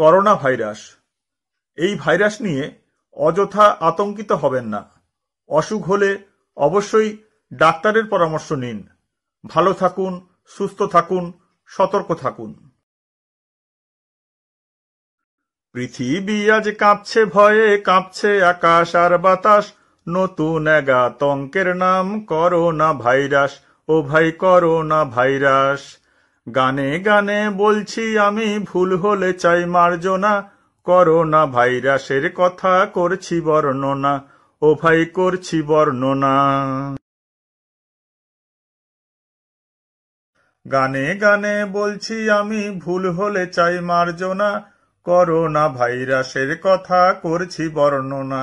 corona virus এই virus নিয়ে অযথা আতঙ্কিত হবেন না অসুখ হলে অবশ্যই ডাক্তারের পরামর্শ নিন ভালো থাকুন সুস্থ থাকুন সতর্ক থাকুন পৃথিবী আজ কাঁপছে ভয়ে কাঁপছে আকাশ আর বাতাস নতুন এক আতঙ্কের নাম করোনা ভাইরাস ও ভাই করোনা ভাইরাস গানে গানে বলছি আমি ভুল হলে চাই মার্জনা করোনা ভাইরাসের কথা করছি বর্ণনা ও ভাই করছি বর্ণনা গানে গানে বলছি আমি ভুল হলে চাই মার্জনা করোনা ভাইরাসের কথা করছি বর্ণনা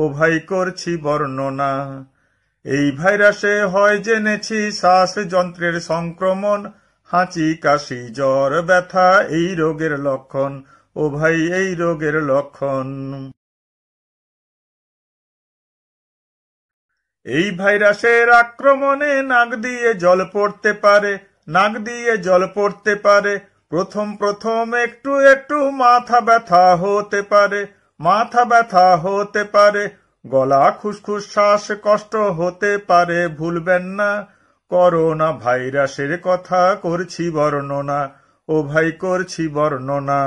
ও ভাই করছি বর্ণনা এই ভাইরাসে হয় জেনেছি শ্বাসযন্ত্রের সংক্রমণ হাঁচি কাশি জ্বর ব্যথা এই রোগের লক্ষণ ও ভাই এই রোগের লক্ষণ এই ভাইরাসের আক্রমণে নাক দিয়ে জল পড়তে পারে নাক দিয়ে জল পড়তে পারে প্রথম প্রথম একটু একটু মাথা ব্যথা হতে পারে মাথা ব্যথা হতে পারে গলা খুসখুস শ্বাস কষ্ট হতে পারে ভুলবেন না করোনা ভাইরাসের কথা করছি বর্ণনা ও ভাই করছি বর্ণনা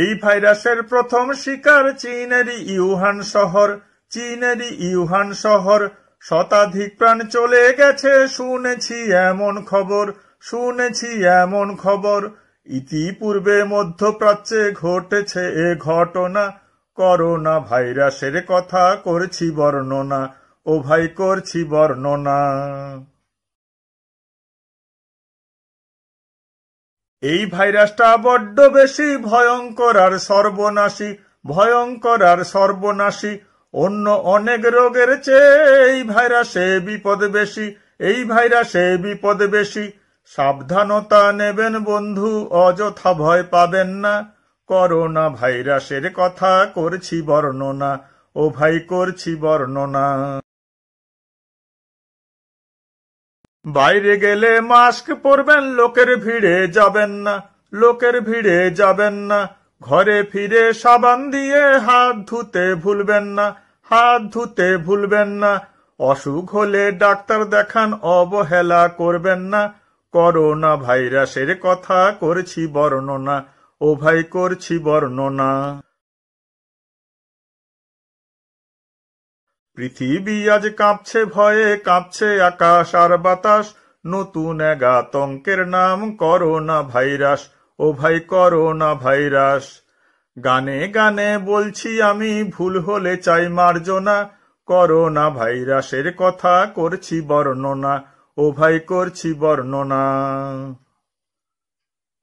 এই ভাইরাসের প্রথম শিকার চীনের ইউহান শহর চীনের ইউহান শহর শতাধিক প্রাণ চলে গেছে শুনেছি এমন খবর শুনেছি এমন খবর ইতিপূর্বে মধ্যপ্রাচ্যে ঘটেছে এ ঘটনা করোনা ভাইরাসের কথা করছি বর্ণনা ও ভাই করছি বর্ণনা এই ভাইরাসটা বড্ড বেশি ভয়ঙ্কর আর সর্বনাশী ভয়ঙ্কর আর সর্বনাশী অন্য অনেক রোগের চেয়ে এই ভাইরাসে বিপদ বেশি এই ভাইরাসে বিপদ বেশি সাবধানতা নেবেন বন্ধু অযথা ভয় পাবেন না করোনা ভাইরাসের কথা করছি বর্ণনা ও ভাই করছি বর্ণনা বাইরে গেলে মাস্ক পরবেন লোকের ভিড়ে যাবেন না লোকের ভিড়ে যাবেন না ঘরে ফিরে সাবান দিয়ে হাত ধুতে ভুলবেন না হাত ধুতে ভুলবেন না অসুখ হলে ডাক্তার দেখান অবহেলা করবেন না করোনা ভাইরাসের কথা করছি বর্ণনা ও ভাই করছি বর্ণনা পৃথিবী আজ কাঁপছে ভয়ে কাঁপছে আকাশ আর বাতাস নতুন এক আতঙ্কের নাম করোনা ভাইরাস ও ভাই করোনা ভাইরাস গানে গানে বলছি আমি ভুল হলে চাই মার্জনা করোনা ভাইরাসের কথা করছি বর্ণনা ও ভাই করছি বর্ণনা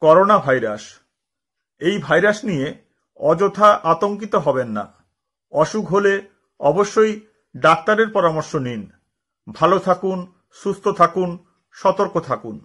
করোনা ভাইরাস এই ভাইরাস নিয়ে অযথা আতঙ্কিত হবেন না অসুখ হলে অবশ্যই ডাক্তারের পরামর্শ নিন ভালো থাকুন সুস্থ থাকুন সতর্ক থাকুন